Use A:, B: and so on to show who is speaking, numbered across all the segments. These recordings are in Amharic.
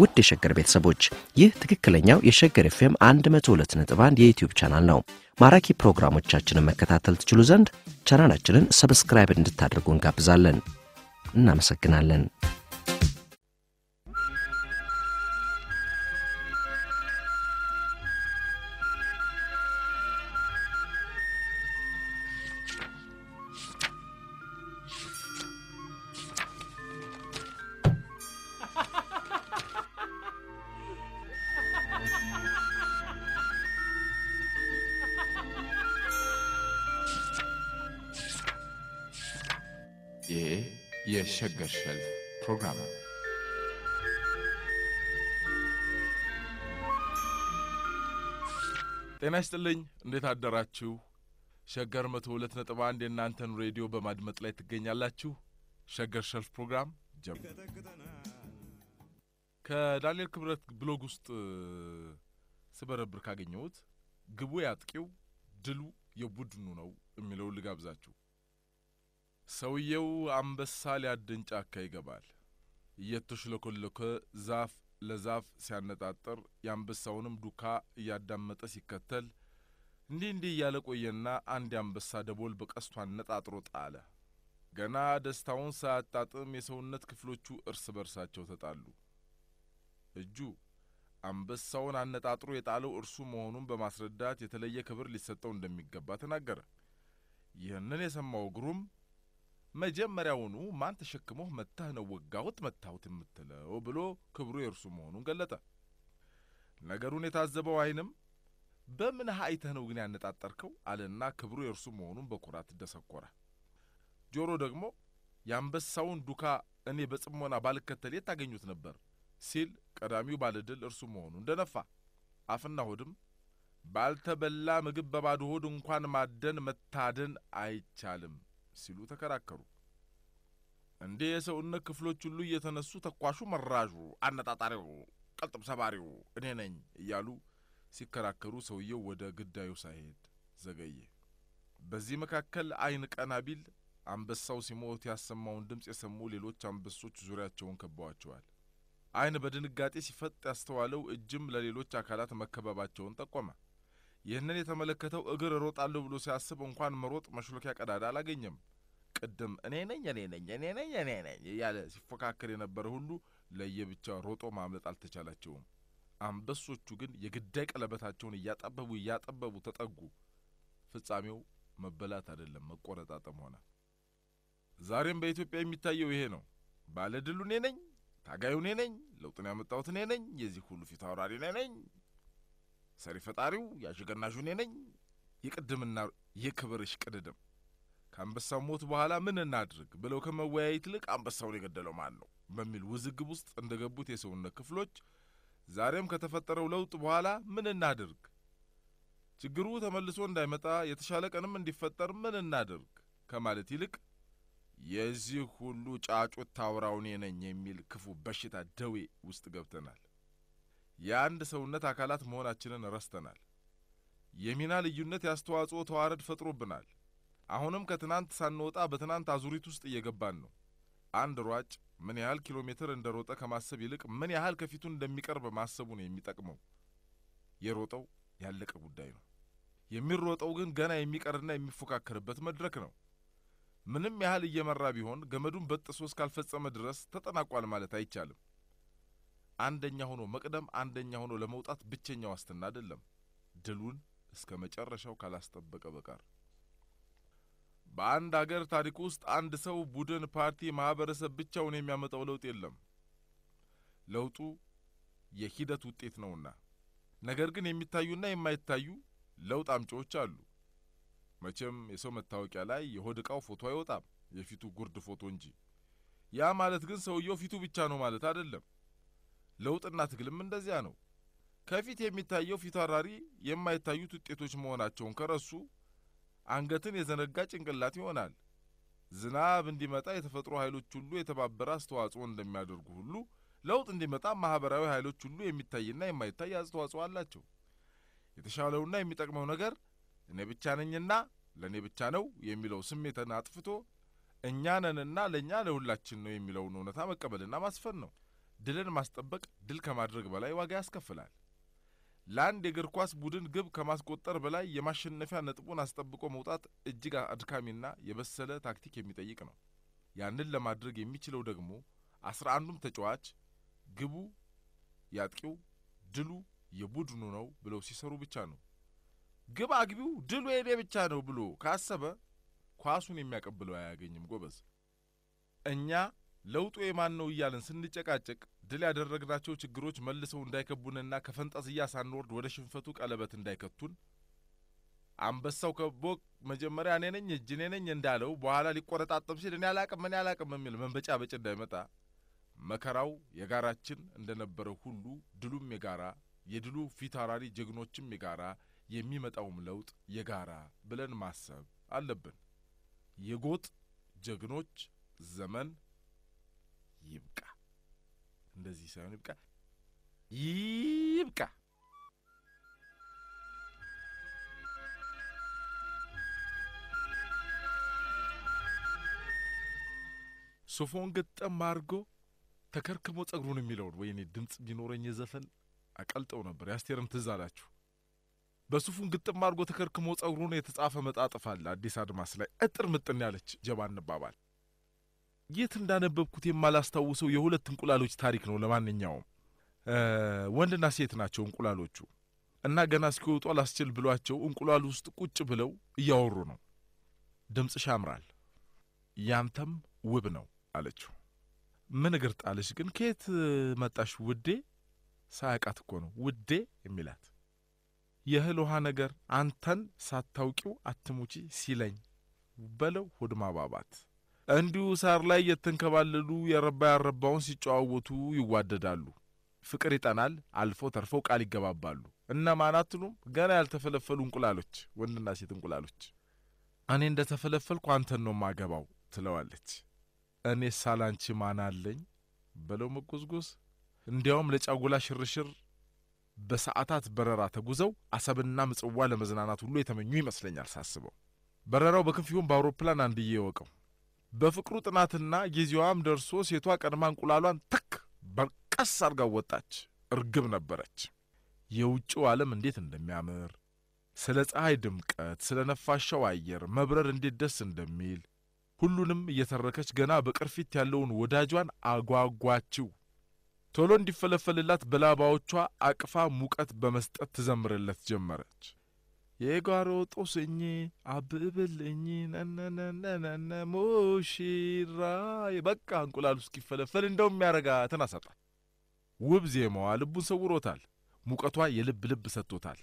A: ውድ የሸገር ቤተሰቦች ይህ ትክክለኛው የሸገር ኤፍኤም 102.1 የዩትዩብ ቻናል ነው። ማራኪ ፕሮግራሞቻችንን መከታተል ትችሉ ዘንድ ቻናላችንን ሰብስክራይብ እንድታደርጉ እንጋብዛለን። እናመሰግናለን። ይሄ የሸገር ሸልፍ ፕሮግራም ነው። ጤና ይስጥልኝ። እንዴት አደራችሁ? ሸገር መቶ ሁለት ነጥብ አንድ የእናንተን ሬዲዮ በማድመጥ ላይ ትገኛላችሁ። ሸገር ሸልፍ ፕሮግራም ጀምሩ። ከዳንኤል ክብረት ብሎግ ውስጥ ስበረብር ካገኘሁት ግቡ ያጥቂው ድሉ የቡድኑ ነው የሚለው ልጋብዛችሁ። ሰውየው አንበሳ ሊያድን ጫካ ይገባል። እየተሽለኮለኮ ዛፍ ለዛፍ ሲያነጣጥር የአንበሳውንም ዱካ እያዳመጠ ሲከተል እንዲህ እንዲህ እያለ ቆየና አንድ የአንበሳ ደቦል በቀስቱ አነጣጥሮ ጣለ። ገና ደስታውን ሳያጣጥም የሰውነት ክፍሎቹ እርስ በርሳቸው ተጣሉ። እጁ አንበሳውን አነጣጥሮ የጣለው እርሱ መሆኑን በማስረዳት የተለየ ክብር ሊሰጠው እንደሚገባ ተናገረ። ይህንን የሰማው ግሩም መጀመሪያውኑ ማን ተሸክሞህ መታህ ነው ወጋሁት መታሁት የምትለው ብሎ ክብሩ የእርሱ መሆኑን ገለጠ። ነገሩን የታዘበው አይንም በምን አይተህ ነው ግን ያነጣጠርከው አለና ክብሩ የእርሱ መሆኑን በኩራት ደሰኮረ። ጆሮ ደግሞ የአንበሳውን ዱካ እኔ በጽሞና ባልከተል የት ታገኙት ነበር ሲል ቀዳሚው ባለድል እርሱ መሆኑን ደነፋ። አፍና ሆድም ባልተበላ ምግብ በባዶ ሆድ እንኳን ማደን መታደን አይቻልም ሲሉ ተከራከሩ። እንዴ የሰውነት ክፍሎች ሁሉ እየተነሱ ተኳሹ፣ መራዡ፣ አነጣጣሪው፣ ቅልጥም ሰባሪው እኔ ነኝ እያሉ ሲከራከሩ ሰውየው ወደ ግዳዩ ሳይሄድ ዘገየ። በዚህ መካከል አይን ቀና ቢል አንበሳው ሲሞት ያሰማውን ድምፅ የሰሙ ሌሎች አንበሶች ዙሪያቸውን ከበዋቸዋል። አይን በድንጋጤ ሲፈጥ ያስተዋለው እጅም ለሌሎች አካላት መከበባቸውን ጠቆመ። ይህንን የተመለከተው እግር እሮጣለሁ ብሎ ሲያስብ እንኳን መሮጥ መሽሎኪያ ቀዳዳ አላገኘም። ቅድም እኔ ነኝ እኔ ነኝ እኔ ነኝ እኔ ነኝ እያለ ሲፎካከር የነበረ ሁሉ ለየብቻ ሮጦ ማምለጥ አልተቻላቸውም። አንበሶቹ ግን የግዳይ ቀለበታቸውን እያጠበቡ እያጠበቡ ተጠጉ። ፍጻሜው መበላት አይደለም መቆረጣጠም ሆነ። ዛሬም በኢትዮጵያ የሚታየው ይሄ ነው። ባለድሉ እኔ ነኝ፣ ታጋዩ እኔ ነኝ፣ ለውጥን ያመጣሁት እኔ ነኝ፣ የዚህ ሁሉ ፊት አውራሪ እኔ ነኝ ሰሪ ፈጣሪው ያዥገናዡ እኔ ነኝ። የቅድምና የክብርሽ ቅድድም ከአንበሳው ሞት በኋላ ምን እናድርግ ብለው ከመወያየት ይልቅ አንበሳውን የገደለው ማን ነው በሚል ውዝግብ ውስጥ እንደ ገቡት የሰውነት ክፍሎች ዛሬም ከተፈጠረው ለውጥ በኋላ ምን እናድርግ፣ ችግሩ ተመልሶ እንዳይመጣ የተሻለ ቀንም እንዲፈጠር ምን እናድርግ ከማለት ይልቅ የዚህ ሁሉ ጫጩት ታውራው እኔ ነኝ የሚል ክፉ በሽታ ደዌ ውስጥ ገብተናል። የአንድ ሰውነት አካላት መሆናችንን ረስተናል። የሚና ልዩነት ያስተዋጽኦ ተዋረድ ፈጥሮብናል። አሁንም ከትናንት ሳንወጣ በትናንት አዙሪት ውስጥ እየገባን ነው። አንድ ሯጭ ምን ያህል ኪሎ ሜትር እንደ ሮጠ ከማሰብ ይልቅ ምን ያህል ከፊቱን እንደሚቀርብ ማሰቡ ነው የሚጠቅመው። የሮጠው ያለቀ ጉዳይ ነው። የሚሮጠው ግን ገና የሚቀርና የሚፎካከርበት መድረክ ነው። ምንም ያህል እየመራ ቢሆን ገመዱን በጥሶ እስካልፈጸመ ድረስ ተጠናቋል ማለት አይቻልም። አንደኛ ሆኖ መቅደም፣ አንደኛ ሆኖ ለመውጣት ብቸኛ ዋስትና አይደለም፣ ድሉን እስከ መጨረሻው ካላስጠበቀ በቀር። በአንድ አገር ታሪክ ውስጥ አንድ ሰው፣ ቡድን፣ ፓርቲ፣ ማህበረሰብ ብቻውን የሚያመጣው ለውጥ የለም። ለውጡ የሂደት ውጤት ነውና። ነገር ግን የሚታዩና የማይታዩ ለውጥ አምጪዎች አሉ። መቼም የሰው መታወቂያ ላይ የሆድ ዕቃው ፎቶ አይወጣም፣ የፊቱ ጉርድ ፎቶ እንጂ። ያ ማለት ግን ሰውየው ፊቱ ብቻ ነው ማለት አይደለም። ለውጥና ትግልም እንደዚያ ነው። ከፊት የሚታየው ፊት አራሪ የማይታዩት ውጤቶች መሆናቸውን ከረሱ አንገትን የዘነጋ ጭንቅላት ይሆናል። ዝናብ እንዲመጣ የተፈጥሮ ኃይሎች ሁሉ የተባበረ አስተዋጽኦ እንደሚያደርጉ ሁሉ ለውጥ እንዲመጣ ማኅበራዊ ኃይሎች ሁሉ የሚታይና የማይታይ አስተዋጽኦ አላቸው። የተሻለውና የሚጠቅመው ነገር እኔ ብቻ ነኝና ለእኔ ብቻ ነው የሚለው ስሜትን አጥፍቶ እኛ ነንና ለእኛ ለሁላችን ነው የሚለውን እውነታ መቀበልና ማስፈን ነው። ድልን ማስጠበቅ ድል ከማድረግ በላይ ዋጋ ያስከፍላል። ለአንድ የእግር ኳስ ቡድን ግብ ከማስቆጠር በላይ የማሸነፊያ ነጥቡን አስጠብቆ መውጣት እጅግ አድካሚና የበሰለ ታክቲክ የሚጠይቅ ነው። ያንን ለማድረግ የሚችለው ደግሞ አስራ አንዱም ተጫዋች ግቡ ያጥቂው፣ ድሉ የቡድኑ ነው ብለው ሲሰሩ ብቻ ነው። ግብ አግቢው ድሉ የኔ ብቻ ነው ብሎ ካሰበ ኳሱን የሚያቀብለው አያገኝም። ጎበዝ እኛ ለውጡ የማን ነው እያለን ስንጨቃጨቅ ድል ያደረግናቸው ችግሮች መልሰው እንዳይከቡንና ከፈንጠዝያ ሳንወርድ ወደ ሽንፈቱ ቀለበት እንዳይከቱን አንበሳው ከቦ መጀመሪያ እኔ ነኝ እጅ እኔ ነኝ እንዳለው በኋላ ሊቆረጣጠም ሲል እኔ አላቅም እኔ አላቅም የሚል በጭ እንዳይመጣ መከራው የጋራችን እንደነበረው ሁሉ ድሉም የጋራ የድሉ ፊት ጀግኖችም የጋራ የሚመጣውም ለውጥ የጋራ ብለን ማሰብ አለብን። የጎጥ ጀግኖች ዘመን ይብቃ። እንደዚህ ሳይሆን ይብቃ ይብቃ። ሱፎን ገጠም አድርጎ ተከርክሞ ጸጉሩን የሚለውን ወይኔ ድምፅ ቢኖረኝ የዘፈን አቀልጠው ነበር። ያስቴርም ትዝ አላችሁ። በሱፉን ግጥም አድርጎ ተከርክሞ ጸጉሩን የተጻፈ መጣጥፍ አለ አዲስ አድማስ ላይ እጥር ምጥን ያለች ጀባ እንባባል የት እንዳነበብኩት የማላስታውሰው የሁለት እንቁላሎች ታሪክ ነው። ለማንኛውም ወንድና ሴት ናቸው እንቁላሎቹ እና ገና እስኪወጡ አላስችል ብሏቸው እንቁላሉ ውስጥ ቁጭ ብለው እያወሩ ነው። ድምፅሽ ያምራል፣ ያንተም ውብ ነው አለችው። ምን እግር ጣልሽ ግን ከየት መጣሽ ውዴ? ሳያቃት እኮ ነው ውዴ የሚላት የእህል ውሃ ነገር አንተን ሳታውቂው አትሙቺ ሲለኝ በለው ሆድማ ባባት። እንዲሁ ሳር ላይ የተንከባለሉ የረባ ያረባውን ሲጨዋወቱ ይዋደዳሉ። ፍቅር ይጠናል። አልፎ ተርፈው ቃል ይገባባሉ። እነማን አትሉም? ገና ያልተፈለፈሉ እንቁላሎች፣ ወንድና ሴት እንቁላሎች። እኔ እንደ ተፈለፈልኩ አንተን ነው ማገባው ትለዋለች። እኔ ሳላንቺ ማን አለኝ በለው መጎዝጎዝ። እንዲያውም ለጫጉላ ሽርሽር በሰዓታት በረራ ተጉዘው አሰብና ምጽዋ ለመዝናናት ሁሉ የተመኙ ይመስለኛል ሳስበው። በረራው በክንፍ ይሁን በአውሮፕላን አንድዬ ይወቀው። በፍቅሩ ጥናትና ጊዜዋም ደርሶ ሴቷ ቀድማ እንቁላሏን ትክ በርቀስ አድርጋ ወጣች። እርግብ ነበረች። የውጭው ዓለም እንዴት እንደሚያምር ስለ ፀሐይ ድምቀት፣ ስለ ነፋሻው አየር መብረር እንዴት ደስ እንደሚል ሁሉንም እየተረከች ገና በቅርፊት ያለውን ወዳጇን አጓጓችው። ቶሎ እንዲፈለፈልላት በላባዎቿ አቅፋ ሙቀት በመስጠት ትዘምርለት ጀመረች። የጓሮ ጦስኝ አብብልኝ ነነነነነ ሙሽራዬ በቃ እንቁላሉ እስኪፈለፈል እንደው የሚያረጋትን አሳጣል። ውብ ዜማዋ ልቡን ሰውሮታል። ሙቀቷ የልብ ልብ ሰጥቶታል።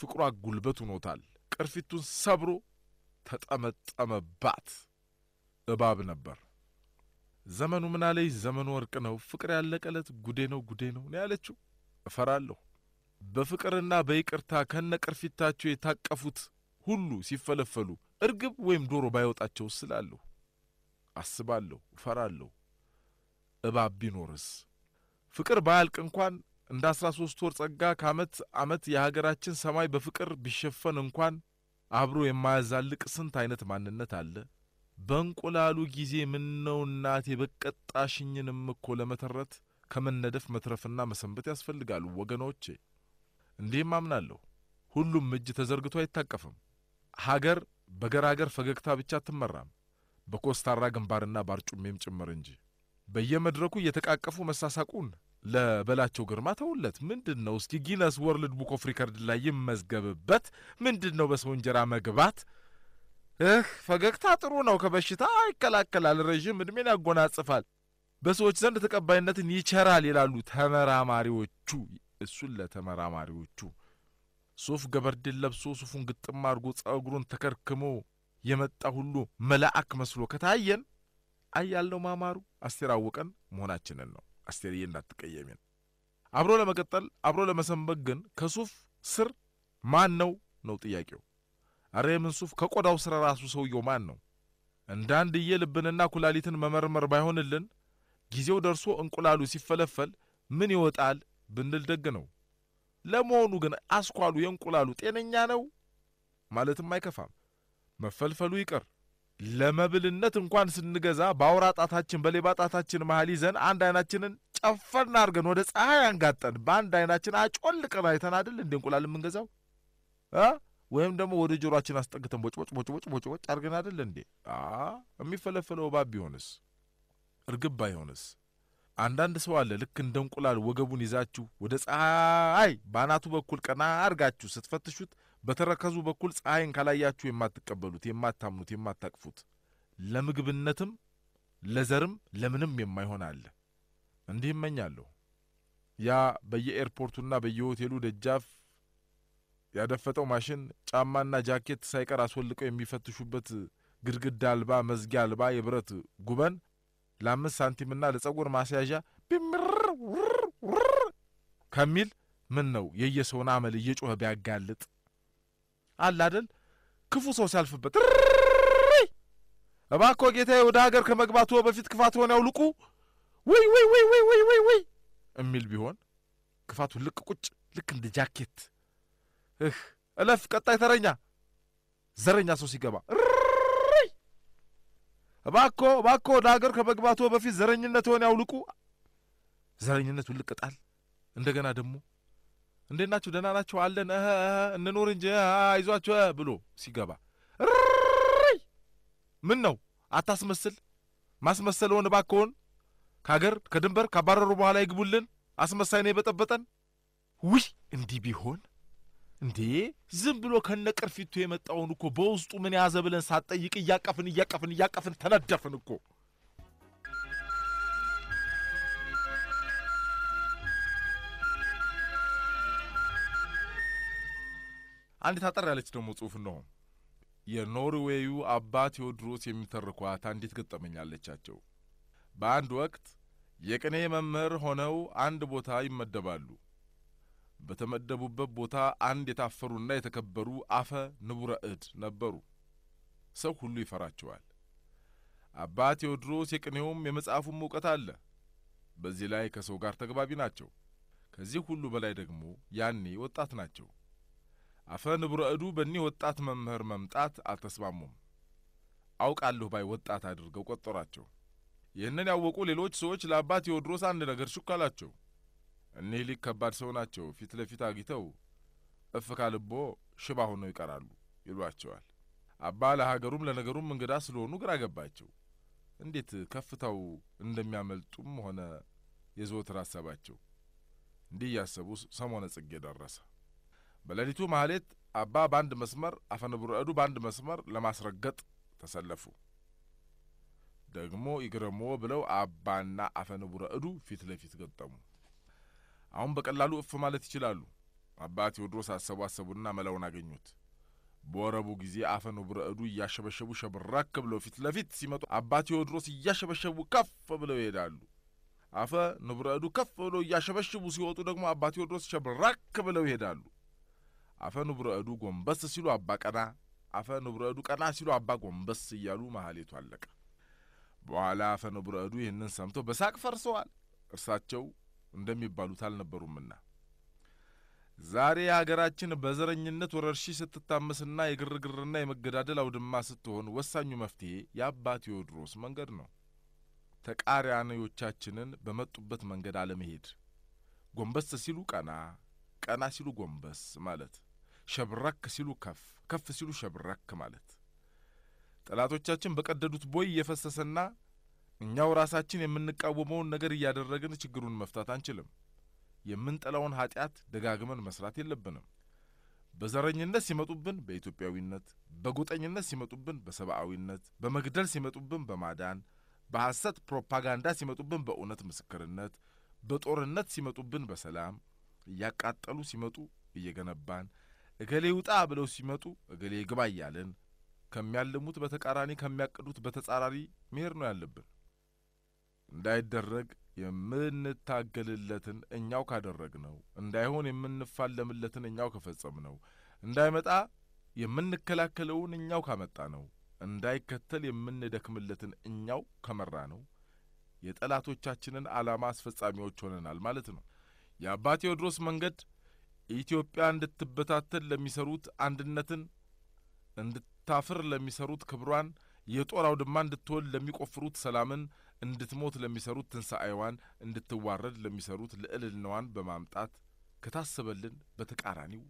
A: ፍቅሯ ጉልበት ሆኖታል። ቅርፊቱን ሰብሮ ተጠመጠመባት። እባብ ነበር ዘመኑ። ምናለች ዘመኑ ወርቅ ነው፣ ፍቅር ያለቀለት ጉዴ ነው ጉዴ ነው ነው ያለችው። እፈራለሁ በፍቅርና በይቅርታ ከነቅርፊታቸው የታቀፉት ሁሉ ሲፈለፈሉ እርግብ ወይም ዶሮ ባይወጣቸው ስላለሁ አስባለሁ፣ እፈራለሁ። እባብ ቢኖርስ? ፍቅር ባያልቅ እንኳን እንደ አስራ ሶስት ወር ጸጋ ከዓመት ዓመት የሀገራችን ሰማይ በፍቅር ቢሸፈን እንኳን አብሮ የማያዛልቅ ስንት አይነት ማንነት አለ። በእንቁላሉ ጊዜ ምነው እናቴ በቀጣሽኝንም እኮ ለመተረት ከመነደፍ መትረፍና መሰንበት ያስፈልጋሉ ወገኖቼ። እንዲህም አምናለሁ፣ ሁሉም እጅ ተዘርግቶ አይታቀፍም። ሀገር በገራገር ፈገግታ ብቻ አትመራም፣ በኮስታራ ግንባርና ባርጩሜም ጭምር እንጂ። በየመድረኩ እየተቃቀፉ መሳሳቁን ለበላቸው ግርማ ተውለት። ምንድን ነው እስኪ ጊነስ ወርልድ ቡክ ኦፍ ሪከርድ ላይ ይመዝገብበት። ምንድን ነው በሰው እንጀራ መግባት? እህ ፈገግታ ጥሩ ነው፣ ከበሽታ ይከላከላል፣ ረዥም ዕድሜን ያጎናጽፋል፣ በሰዎች ዘንድ ተቀባይነትን ይቸራል ይላሉ ተመራማሪዎቹ። እሱን ለተመራማሪዎቹ ሱፍ ገበርድን ለብሶ ሱፉን ግጥም አድርጎ ጸጉሩን ተከርክሞ የመጣ ሁሉ መላእክ መስሎ ከታየን አያለው ማማሩ አስቴር አወቀን መሆናችንን ነው። አስቴርዬ እንዳትቀየሚን አብሮ ለመቀጠል አብሮ ለመሰንበግ ግን ከሱፍ ስር ማን ነው ነው ጥያቄው። አረ የምን ሱፍ ከቆዳው ስር ራሱ ሰውየው ማን ነው? እንደ አንድዬ ልብንና ኩላሊትን መመርመር ባይሆንልን ጊዜው ደርሶ እንቁላሉ ሲፈለፈል ምን ይወጣል ብንል ደግ ነው። ለመሆኑ ግን አስኳሉ የእንቁላሉ ጤነኛ ነው ማለትም አይከፋም። መፈልፈሉ ይቅር ለመብልነት እንኳን ስንገዛ በአውራ ጣታችን በሌባ ጣታችን መሃል ይዘን አንድ አይናችንን ጨፈን አድርገን ወደ ፀሐይ አንጋጠን በአንድ አይናችን አጮልቅን አይተን አይደል እንዲ እንቁላል የምንገዛው ወይም ደግሞ ወደ ጆሮአችን አስጠግተን ቦጭቦጭ ቦጭቦጭ ቦጭቦጭ አድርገን አይደል እንዴ የሚፈለፈለው እባብ ቢሆንስ እርግብ ባይሆንስ አንዳንድ ሰው አለ ልክ እንደ እንቁላል ወገቡን ይዛችሁ ወደ ፀሐይ በአናቱ በኩል ቀና አድርጋችሁ ስትፈትሹት በተረከዙ በኩል ፀሐይን ካላያችሁ የማትቀበሉት፣ የማታምኑት፣ የማታቅፉት ለምግብነትም ለዘርም ለምንም የማይሆን አለ። እንዲህ እመኛለሁ ያ በየኤርፖርቱና በየሆቴሉ ደጃፍ ያደፈጠው ማሽን ጫማና ጃኬት ሳይቀር አስወልቀው የሚፈትሹበት ግድግዳ አልባ መዝጊያ አልባ የብረት ጉበን ለአምስት ሳንቲምና ለጸጉር ማስያዣ ቢምር ከሚል ምን ነው የየሰውን አመል እየጮኸ ቢያጋልጥ አለ ክፉ ሰው ሲያልፍበት እባኮ ጌታዬ ወደ ሀገር ከመግባቱ በፊት ክፋት ሆን ያውልቁ ወይ ወይ ወይ ወይ ወይ ወይ ወይ የሚል ቢሆን ክፋቱ ልቅ ቁጭ ልክ እንደ ጃኬት እህ እለፍ ቀጣይ ተረኛ ዘረኛ ሰው ሲገባ እባኮ እባኮ ወደ ሀገር ከመግባቶ በፊት ዘረኝነትዎን ያውልቁ። ዘረኝነት ውልቅ እንደገና ደግሞ እንዴት ናችሁ? ደህና ናችሁ? አለን እንኖር እንጂ አይዟችሁ ብሎ ሲገባ ርይ ምን ነው አታስመስል። ማስመሰልዎን እባክዎን ከሀገር ከድንበር ካባረሩ በኋላ ይግቡልን። አስመሳይ ነው የበጠበጠን። ውይ እንዲህ ቢሆን እንዴ ዝም ብሎ ከነቅርፊቱ የመጣውን እኮ በውስጡ ምን ያዘ ብለን ሳትጠይቅ እያቀፍን እያቀፍን እያቀፍን ተነደፍን እኮ። አንድ ታጠር ያለች ደግሞ ጽሑፍ ነው። የኖርዌዩ አባ ቴዎድሮስ የሚተርኳት አንዲት ገጠመኝ አለቻቸው። በአንድ ወቅት የቅኔ መምህር ሆነው አንድ ቦታ ይመደባሉ። በተመደቡበት ቦታ አንድ የታፈሩና የተከበሩ አፈ ንቡረ እድ ነበሩ። ሰው ሁሉ ይፈራቸዋል። አባ ቴዎድሮስ የቅኔውም የመጽሐፉም እውቀት አለ። በዚህ ላይ ከሰው ጋር ተግባቢ ናቸው። ከዚህ ሁሉ በላይ ደግሞ ያኔ ወጣት ናቸው። አፈ ንቡረ እዱ በእኒህ ወጣት መምህር መምጣት አልተስማሙም። አውቃለሁ ባይ ወጣት አድርገው ቆጠሯቸው። ይህንን ያወቁ ሌሎች ሰዎች ለአባ ቴዎድሮስ አንድ ነገር ሹክ አላቸው። እኒህ ሊግ ከባድ ሰው ናቸው፣ ፊት ለፊት አግኝተው እፍ ካልቦ ሽባ ሆነው ይቀራሉ ይሏቸዋል። አባ ለሀገሩም ለነገሩም እንግዳ ስለሆኑ ግራ ገባቸው። እንዴት ከፍታው እንደሚያመልጡም ሆነ የዘወትር ሀሳባቸው። እንዲህ እያሰቡ ሰሞነ ጽጌ ደረሰ። በሌሊቱ ማህሌት አባ በአንድ መስመር አፈንብረዱ በአንድ መስመር ለማስረገጥ ተሰለፉ። ደግሞ ይግረሞ ብለው አባና አፈንቡረእዱ ፊት ለፊት ገጠሙ። አሁን በቀላሉ እፍ ማለት ይችላሉ። አባ ቴዎድሮስ አሰቡ አሰቡና መላውን አገኙት። በወረቡ ጊዜ አፈኑ ብረእዱ እያሸበሸቡ ሸብራክ ብለው ፊት ለፊት ሲመጡ አባ ቴዎድሮስ እያሸበሸቡ ከፍ ብለው ይሄዳሉ። አፈ ንብረዱ ከፍ ብለው እያሸበሽቡ ሲወጡ ደግሞ አባ ቴዎድሮስ ሸብራክ ብለው ይሄዳሉ። አፈ ንብረዱ ጎንበስ ሲሉ አባ ቀና፣ አፈ ንብረዱ ቀና ሲሉ አባ ጎንበስ እያሉ መሐሌቱ አለቀ። በኋላ አፈ ንብረዱ ይህንን ሰምተው በሳቅ ፈርሰዋል። እርሳቸው እንደሚባሉት አልነበሩምና ዛሬ አገራችን በዘረኝነት ወረርሽኝ ስትታመስና የግርግርና የመገዳደል አውድማ ስትሆን ወሳኙ መፍትሄ የአባ ቴዎድሮስ መንገድ ነው። ተቃራኒዎቻችንን በመጡበት መንገድ አለመሄድ፣ ጎንበስ ሲሉ ቀና፣ ቀና ሲሉ ጎንበስ ማለት፣ ሸብረክ ሲሉ ከፍ፣ ከፍ ሲሉ ሸብረክ ማለት ጠላቶቻችን በቀደዱት ቦይ እየፈሰሰና እኛው ራሳችን የምንቃወመውን ነገር እያደረግን ችግሩን መፍታት አንችልም። የምንጠላውን ኀጢአት ደጋግመን መስራት የለብንም። በዘረኝነት ሲመጡብን በኢትዮጵያዊነት፣ በጎጠኝነት ሲመጡብን በሰብአዊነት፣ በመግደል ሲመጡብን በማዳን፣ በሐሰት ፕሮፓጋንዳ ሲመጡብን በእውነት ምስክርነት፣ በጦርነት ሲመጡብን በሰላም፣ እያቃጠሉ ሲመጡ እየገነባን፣ እገሌ ውጣ ብለው ሲመጡ እገሌ ግባ እያልን ከሚያልሙት በተቃራኒ ከሚያቅዱት በተጻራሪ መሄድ ነው ያለብን። እንዳይደረግ የምንታገልለትን እኛው ካደረግ ነው፣ እንዳይሆን የምንፋለምለትን እኛው ከፈጸም ነው፣ እንዳይመጣ የምንከላከለውን እኛው ካመጣ ነው፣ እንዳይከተል የምንደክምለትን እኛው ከመራ ነው። የጠላቶቻችንን ዓላማ አስፈጻሚዎች ሆነናል ማለት ነው። የአባ ቴዎድሮስ መንገድ ኢትዮጵያ እንድትበታተን ለሚሰሩት አንድነትን እንድታፍር ለሚሰሩት ክብሯን የጦር አውድማ እንድትሆን ለሚቆፍሩት ሰላምን፣ እንድትሞት ለሚሰሩት ትንሣኤዋን፣ እንድትዋረድ ለሚሰሩት ልዕልናዋን በማምጣት ከታሰበልን በተቃራኒው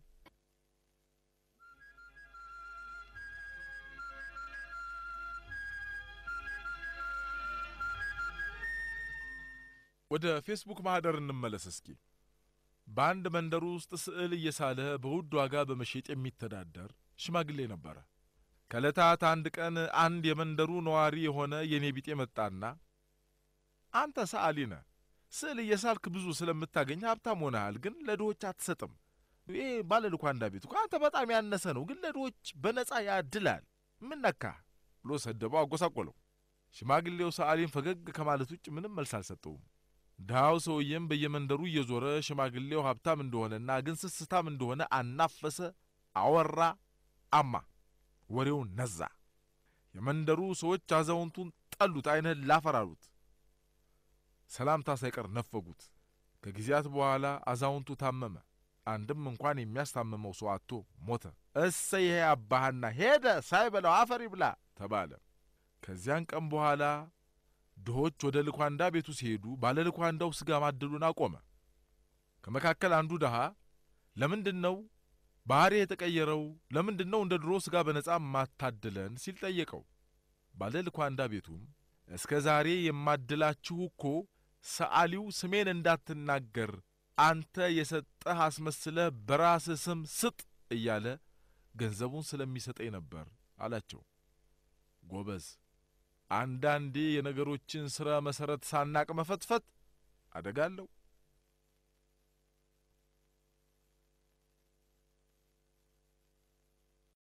A: ወደ ፌስቡክ ማኅደር እንመለስ እስኪ። በአንድ መንደር ውስጥ ስዕል እየሳለ በውድ ዋጋ በመሸጥ የሚተዳደር ሽማግሌ ነበረ። ከዕለታት አንድ ቀን አንድ የመንደሩ ነዋሪ የሆነ የኔ ቢጤ መጣና አንተ ሰዓሊ ነህ፣ ስዕል እየሳልክ ብዙ ስለምታገኝ ሀብታም ሆነሃል፣ ግን ለድሆች አትሰጥም። ይሄ ባለ ልኳንዳ ቤት እኮ አንተ በጣም ያነሰ ነው፣ ግን ለድሆች በነጻ ያድላል። ምን ነካህ ብሎ ሰደበው፣ አጎሳቆለው። ሽማግሌው ሰዓሊን ፈገግ ከማለት ውጭ ምንም መልስ አልሰጠውም። ድሃው ሰውዬም በየመንደሩ እየዞረ ሽማግሌው ሀብታም እንደሆነና ግን ስስታም እንደሆነ አናፈሰ፣ አወራ፣ አማ። ወሬውን ነዛ። የመንደሩ ሰዎች አዛውንቱን ጠሉት፣ አይነ ላፈር አሉት። ሰላምታ ሳይቀር ነፈጉት። ከጊዜያት በኋላ አዛውንቱ ታመመ። አንድም እንኳን የሚያስታምመው ሰው አጥቶ ሞተ። እሰ ይሄ አባሃና ሄደ ሳይበላው አፈሪ ብላ ተባለ። ከዚያን ቀን በኋላ ድሆች ወደ ልኳንዳ ቤቱ ሲሄዱ ባለ ልኳንዳው ሥጋ ማደሉን አቆመ። ከመካከል አንዱ ድሃ ለምንድን ነው ባህሪ የተቀየረው ለምንድን ነው እንደ ድሮ ሥጋ በነጻ ማታድለን ሲል ጠየቀው። ባለ ልኳንዳ ቤቱም እስከ ዛሬ የማድላችሁ እኮ ሰዓሊው ስሜን እንዳትናገር አንተ የሰጠህ አስመስለህ በራስ ስም ስጥ እያለ ገንዘቡን ስለሚሰጠኝ ነበር አላቸው። ጎበዝ፣ አንዳንዴ የነገሮችን ሥረ መሠረት ሳናቅ መፈትፈት አደጋለሁ